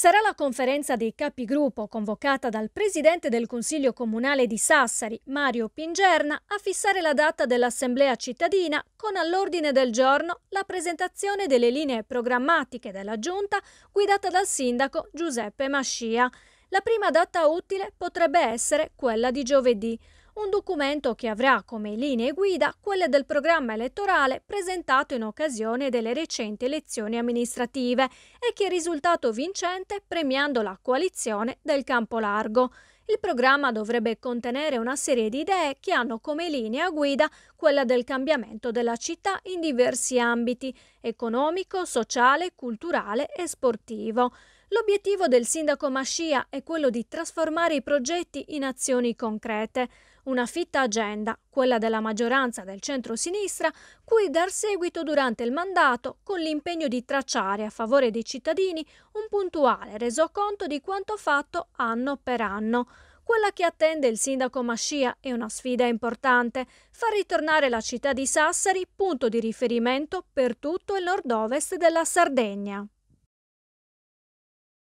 Sarà la conferenza dei capigruppo convocata dal presidente del Consiglio Comunale di Sassari, Mario Pingerna, a fissare la data dell'Assemblea cittadina con all'ordine del giorno la presentazione delle linee programmatiche della Giunta guidata dal sindaco Giuseppe Mascia. La prima data utile potrebbe essere quella di giovedì un documento che avrà come linee guida quelle del programma elettorale presentato in occasione delle recenti elezioni amministrative e che è risultato vincente premiando la coalizione del campo largo. Il programma dovrebbe contenere una serie di idee che hanno come linea guida quella del cambiamento della città in diversi ambiti economico, sociale, culturale e sportivo. L'obiettivo del sindaco Mascia è quello di trasformare i progetti in azioni concrete, una fitta agenda, quella della maggioranza del centro-sinistra, cui dar seguito durante il mandato con l'impegno di tracciare a favore dei cittadini un puntuale resoconto di quanto fatto anno per anno. Quella che attende il sindaco Mascia è una sfida importante, far ritornare la città di Sassari punto di riferimento per tutto il nord-ovest della Sardegna.